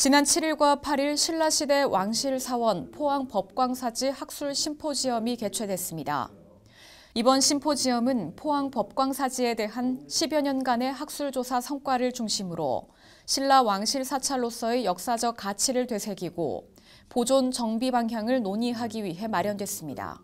지난 7일과 8일 신라시대 왕실 사원 포항 법광사지 학술 심포지엄이 개최됐습니다. 이번 심포지엄은 포항 법광사지에 대한 10여 년간의 학술조사 성과를 중심으로 신라 왕실 사찰로서의 역사적 가치를 되새기고 보존 정비 방향을 논의하기 위해 마련됐습니다.